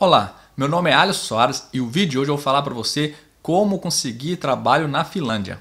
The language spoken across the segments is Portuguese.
Olá, meu nome é Alisson Soares e o vídeo de hoje eu vou falar para você como conseguir trabalho na Finlândia.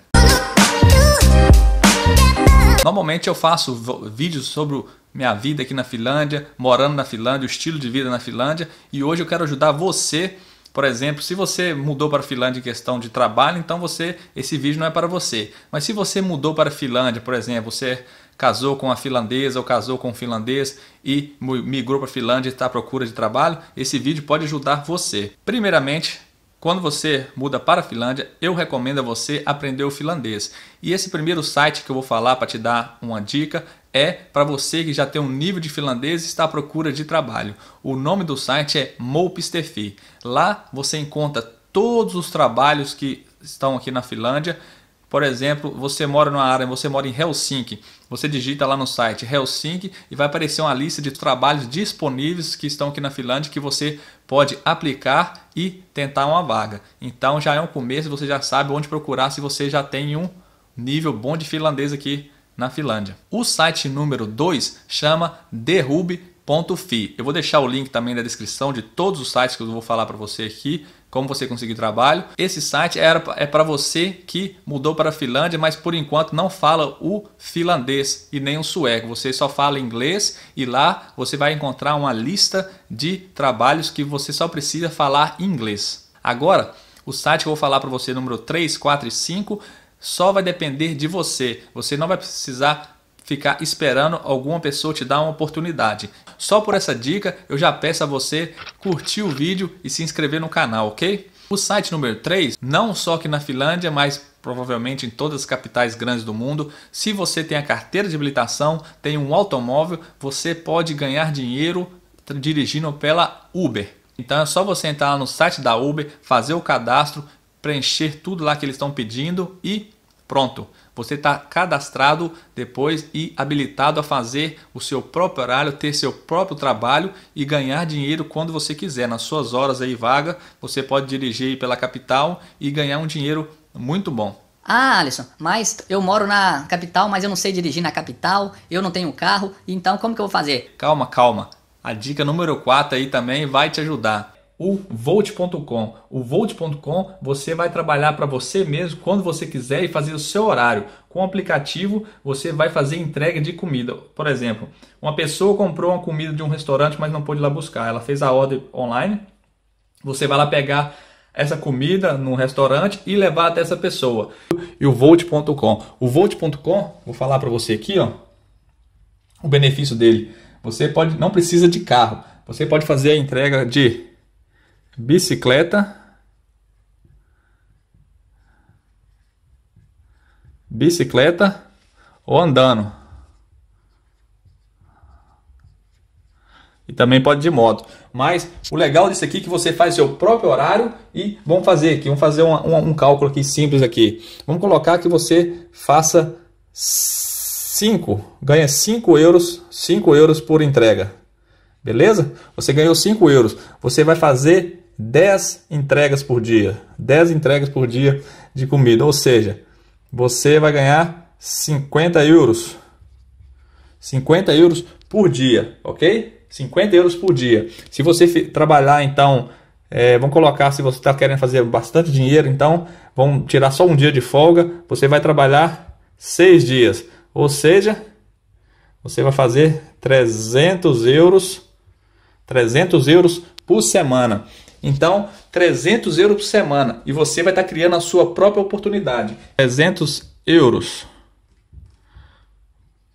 Normalmente eu faço vídeos sobre minha vida aqui na Finlândia, morando na Finlândia, o estilo de vida na Finlândia e hoje eu quero ajudar você, por exemplo, se você mudou para a Finlândia em questão de trabalho, então você esse vídeo não é para você. Mas se você mudou para a Finlândia, por exemplo, você casou com a finlandesa ou casou com um finlandês e migrou para a Finlândia e está à procura de trabalho, esse vídeo pode ajudar você. Primeiramente, quando você muda para a Finlândia, eu recomendo a você aprender o finlandês. E esse primeiro site que eu vou falar para te dar uma dica é para você que já tem um nível de finlandês e está à procura de trabalho. O nome do site é Mopistefi. Lá você encontra todos os trabalhos que estão aqui na Finlândia por exemplo, você mora numa área, você mora em Helsinki, você digita lá no site Helsinki e vai aparecer uma lista de trabalhos disponíveis que estão aqui na Finlândia que você pode aplicar e tentar uma vaga. Então já é um começo, você já sabe onde procurar se você já tem um nível bom de finlandês aqui na Finlândia. O site número 2 chama derrube.fi. Eu vou deixar o link também na descrição de todos os sites que eu vou falar para você aqui como você conseguir trabalho. Esse site era, é para você que mudou para a Finlândia, mas por enquanto não fala o finlandês e nem o sueco. Você só fala inglês e lá você vai encontrar uma lista de trabalhos que você só precisa falar inglês. Agora, o site que eu vou falar para você, número 3, 4 e 5, só vai depender de você. Você não vai precisar ficar esperando alguma pessoa te dar uma oportunidade. Só por essa dica eu já peço a você curtir o vídeo e se inscrever no canal, ok? O site número 3, não só aqui na Finlândia, mas provavelmente em todas as capitais grandes do mundo, se você tem a carteira de habilitação, tem um automóvel, você pode ganhar dinheiro dirigindo pela Uber. Então é só você entrar lá no site da Uber, fazer o cadastro, preencher tudo lá que eles estão pedindo e pronto. Você está cadastrado depois e habilitado a fazer o seu próprio horário, ter seu próprio trabalho e ganhar dinheiro quando você quiser. Nas suas horas aí vaga, você pode dirigir pela capital e ganhar um dinheiro muito bom. Ah, Alisson, mas eu moro na capital, mas eu não sei dirigir na capital, eu não tenho carro, então como que eu vou fazer? Calma, calma. A dica número 4 aí também vai te ajudar o Volt.com. O Volt.com você vai trabalhar para você mesmo quando você quiser e fazer o seu horário. Com o aplicativo você vai fazer entrega de comida. Por exemplo, uma pessoa comprou uma comida de um restaurante, mas não pôde ir lá buscar. Ela fez a ordem online. Você vai lá pegar essa comida no restaurante e levar até essa pessoa. E o Volt.com. O Volt.com, vou falar para você aqui, ó, o benefício dele. Você pode, não precisa de carro. Você pode fazer a entrega de bicicleta, bicicleta ou andando. E também pode de moto. Mas o legal disso aqui é que você faz seu próprio horário e vamos fazer aqui, vamos fazer um, um, um cálculo aqui simples aqui. Vamos colocar que você faça 5, ganha 5 euros, 5 euros por entrega. Beleza? Você ganhou 5 euros. Você vai fazer 10 entregas por dia. 10 entregas por dia de comida. Ou seja, você vai ganhar 50 euros. 50 euros por dia, ok? 50 euros por dia. Se você trabalhar, então, é, vamos colocar, se você está querendo fazer bastante dinheiro, então, vamos tirar só um dia de folga, você vai trabalhar seis dias. Ou seja, você vai fazer 300 euros, 300 euros por semana. Então, 300 euros por semana e você vai estar tá criando a sua própria oportunidade. 300 euros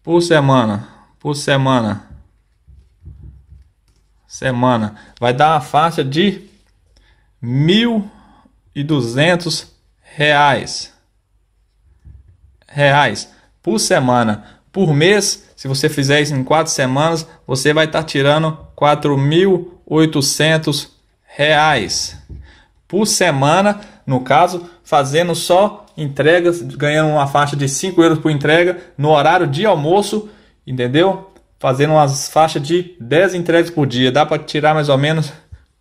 por semana, por semana, semana, vai dar uma faixa de 1.200 reais, reais por semana. Por mês, se você fizer isso em quatro semanas, você vai estar tá tirando 4.800 reais por semana, no caso, fazendo só entregas, ganhando uma faixa de 5 euros por entrega no horário de almoço, entendeu? Fazendo umas faixas de 10 entregas por dia, dá para tirar mais ou menos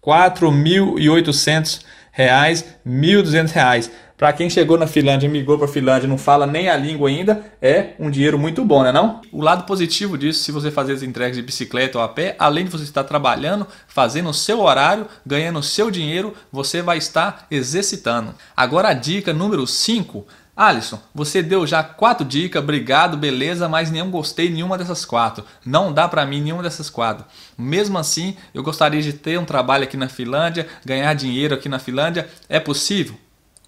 4.800 reais, 1.200 reais. Para quem chegou na Finlândia e migrou para a Finlândia e não fala nem a língua ainda, é um dinheiro muito bom, né não? O lado positivo disso, se você fazer as entregas de bicicleta ou a pé, além de você estar trabalhando, fazendo o seu horário, ganhando o seu dinheiro, você vai estar exercitando. Agora a dica número 5, Alisson, você deu já quatro dicas, obrigado, beleza, mas não gostei nenhuma dessas quatro. Não dá para mim nenhuma dessas quatro. Mesmo assim, eu gostaria de ter um trabalho aqui na Finlândia, ganhar dinheiro aqui na Finlândia. É possível?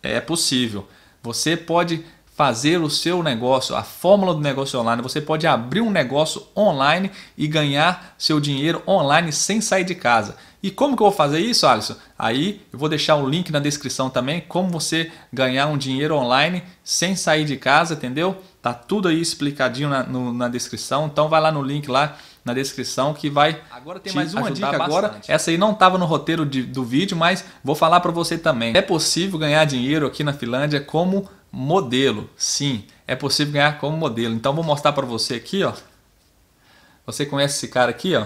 É possível. Você pode fazer o seu negócio, a fórmula do negócio online. Você pode abrir um negócio online e ganhar seu dinheiro online sem sair de casa. E como que eu vou fazer isso, Alisson? Aí eu vou deixar um link na descrição também, como você ganhar um dinheiro online sem sair de casa, entendeu? Tá tudo aí explicadinho na, no, na descrição. Então vai lá no link lá na descrição que vai. Agora tem mais uma dica bastante. agora. Essa aí não estava no roteiro de, do vídeo, mas vou falar para você também. É possível ganhar dinheiro aqui na Finlândia como modelo. Sim, é possível ganhar como modelo. Então vou mostrar para você aqui, ó. Você conhece esse cara aqui, ó?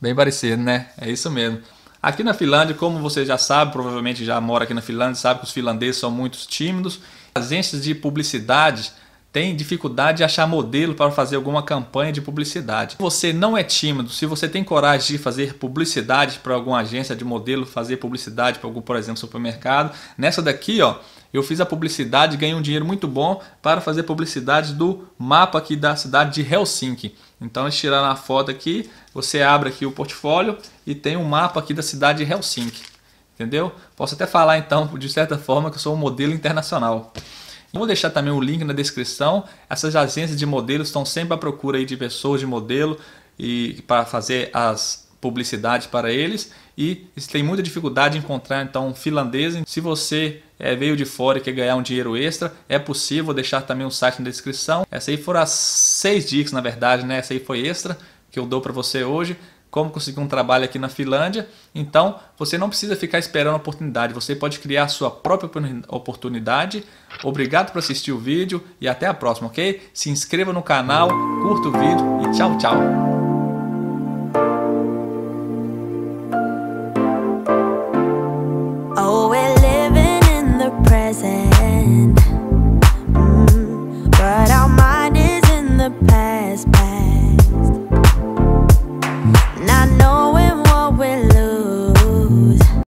Bem parecido, né? É isso mesmo. Aqui na Finlândia, como você já sabe, provavelmente já mora aqui na Finlândia, sabe que os finlandeses são muito tímidos agências de publicidade têm dificuldade de achar modelo para fazer alguma campanha de publicidade. Se você não é tímido, se você tem coragem de fazer publicidade para alguma agência de modelo, fazer publicidade para algum, por exemplo, supermercado, nessa daqui, ó, eu fiz a publicidade, ganhei um dinheiro muito bom para fazer publicidade do mapa aqui da cidade de Helsinki. Então, eles tiraram a foto aqui, você abre aqui o portfólio e tem um mapa aqui da cidade de Helsinki. Entendeu? Posso até falar então, de certa forma, que eu sou um modelo internacional. vou deixar também o link na descrição. Essas agências de modelos estão sempre à procura aí de pessoas de modelo e para fazer as publicidades para eles e tem muita dificuldade em encontrar então um finlandês. Se você é, veio de fora e quer ganhar um dinheiro extra, é possível. Vou deixar também o site na descrição. Essa aí foram as seis dicas, na verdade, né? Essa aí foi extra que eu dou para você hoje como conseguir um trabalho aqui na Finlândia. Então, você não precisa ficar esperando a oportunidade, você pode criar a sua própria oportunidade. Obrigado por assistir o vídeo e até a próxima, ok? Se inscreva no canal, curta o vídeo e tchau, tchau!